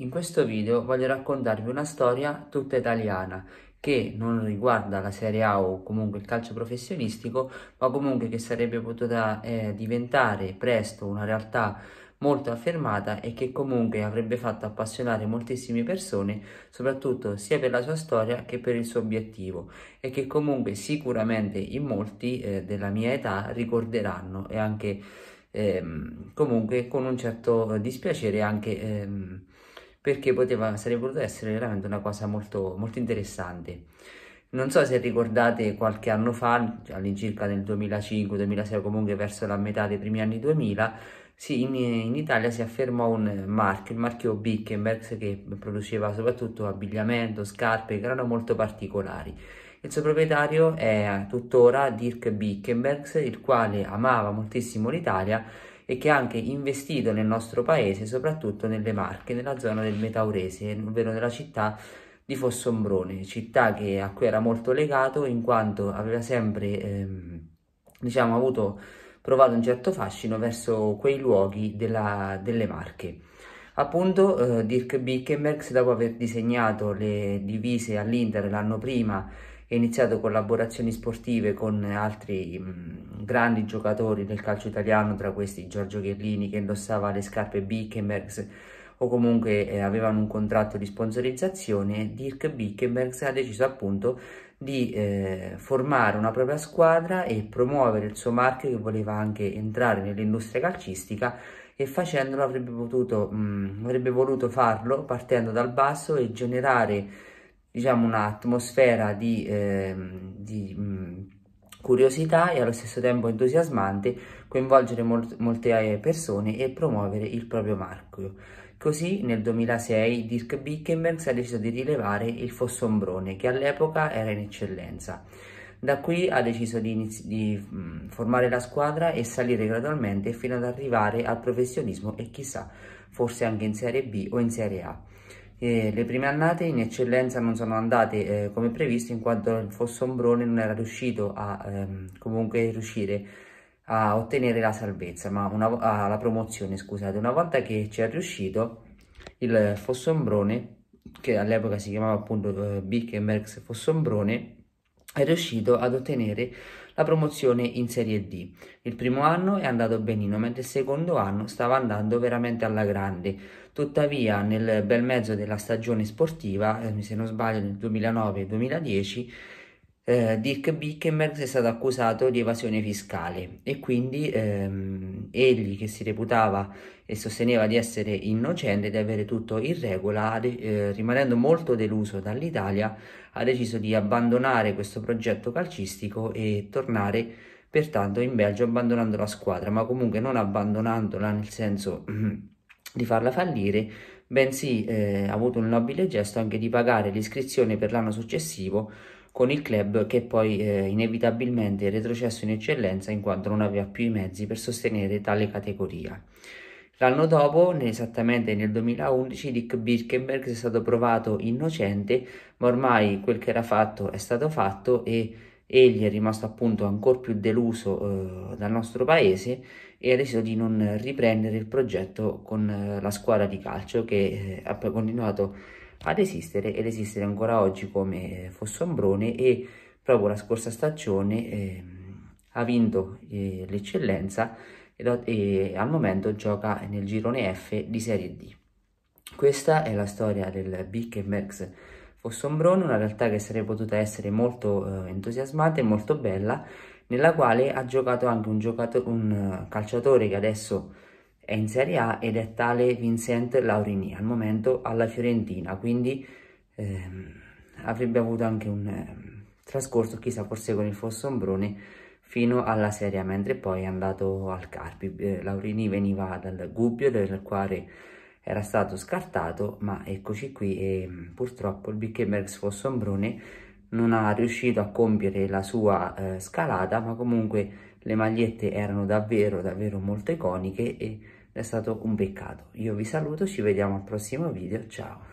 In questo video voglio raccontarvi una storia tutta italiana che non riguarda la Serie A o comunque il calcio professionistico, ma comunque che sarebbe potuta eh, diventare presto una realtà molto affermata e che comunque avrebbe fatto appassionare moltissime persone, soprattutto sia per la sua storia che per il suo obiettivo e che comunque sicuramente in molti eh, della mia età ricorderanno e anche ehm, comunque con un certo eh, dispiacere anche ehm, perché poteva, sarebbe potuto essere veramente una cosa molto, molto interessante. Non so se ricordate qualche anno fa, all'incirca nel 2005-2006, comunque verso la metà dei primi anni 2000, sì, in, in, Italia si affermò un marchio, il marchio Bickenberg, che produceva soprattutto abbigliamento, scarpe che erano molto particolari. Il suo proprietario è tuttora Dirk Bickenberg, il quale amava moltissimo l'Italia e che ha anche investito nel nostro paese, soprattutto nelle Marche, nella zona del Metaurese, ovvero nella città di Fossombrone, città che, a cui era molto legato in quanto aveva sempre ehm, diciamo, avuto, provato un certo fascino verso quei luoghi della, delle Marche. Appunto eh, Dirk Bickenberg, dopo aver disegnato le divise all'Inter l'anno prima e iniziato collaborazioni sportive con altri mh, mm, grandi giocatori del calcio italiano, tra questi Giorgio Ghellini che indossava le scarpe Bickenbergs o comunque eh, avevano un contratto di sponsorizzazione, Dirk Bickenbergs ha deciso appunto di eh, formare una propria squadra e promuovere il suo marchio che voleva anche entrare nell'industria calcistica e facendolo avrebbe, potuto, mh, mm, avrebbe voluto farlo partendo dal basso e generare diciamo un'atmosfera di, eh, di mh, mm, curiosità e allo stesso tempo entusiasmante coinvolgere mol molte eh, persone e promuovere il proprio marchio. Così nel 2006 Dirk Bickenberg si è deciso di rilevare il Fossombrone che all'epoca era in eccellenza. Da qui ha deciso di, di, mm, formare la squadra e salire gradualmente fino ad arrivare al professionismo e chissà, forse anche in Serie B o in Serie A. E le prime annate in eccellenza non sono andate eh, come previsto in quanto il Fossombrone non era riuscito a ehm, comunque riuscire a ottenere la salvezza, ma una, la promozione scusate. Una volta che ci è riuscito il Fossombrone, che all'epoca si chiamava appunto eh, Bic e Merx Fossombrone, è riuscito ad ottenere la promozione in Serie D. Il primo anno è andato benino, mentre il secondo anno stava andando veramente alla grande. Tuttavia, nel bel mezzo della stagione sportiva, eh, se non sbaglio nel 2009-2010, eh, Dirk Bickenberg è stato accusato di evasione fiscale e quindi ehm, egli che si reputava e sosteneva di essere innocente e di avere tutto in regola, eh, rimanendo molto deluso dall'Italia, ha deciso di abbandonare questo progetto calcistico e tornare pertanto in Belgio abbandonando la squadra, ma comunque non abbandonandola nel senso di farla fallire, bensì eh, ha avuto un nobile gesto anche di pagare l'iscrizione per l'anno successivo con il club che poi eh, inevitabilmente è retrocesso in eccellenza in quanto non aveva più i mezzi per sostenere tale categoria. L'anno dopo, esattamente nel 2011, Dick Birkenberg è stato provato innocente, ma ormai quel che era fatto è stato fatto e egli è rimasto appunto ancora più deluso eh, dal nostro paese e ha deciso di non riprendere il progetto con eh, la squadra di calcio che eh, ha continuato ad esistere ed esistere ancora oggi come eh, Fossombrone e proprio la scorsa stagione eh, ha vinto eh, l'eccellenza e, e, al momento gioca nel girone F di Serie D. Questa è la storia del e Bickenbergs Fossombrone, una realtà che sarebbe potuta essere molto eh, entusiasmante e molto bella, nella quale ha giocato anche un, un eh, calciatore che adesso è in Serie A ed è tale Vincent Laurini, al momento alla Fiorentina, quindi ehm, avrebbe avuto anche un eh, trascorso, chissà, forse con il Fossombrone, fino alla Serie A, mentre poi è andato al Carpi. Eh, Laurini veniva dal Gubbio, del quale era stato scartato, ma eccoci qui e mm, purtroppo il Bickenbergs Fossombrone non ha riuscito a compiere la sua eh, scalata, ma comunque le magliette erano davvero davvero molto iconiche e è stato un peccato. Io vi saluto, ci vediamo al prossimo video, ciao!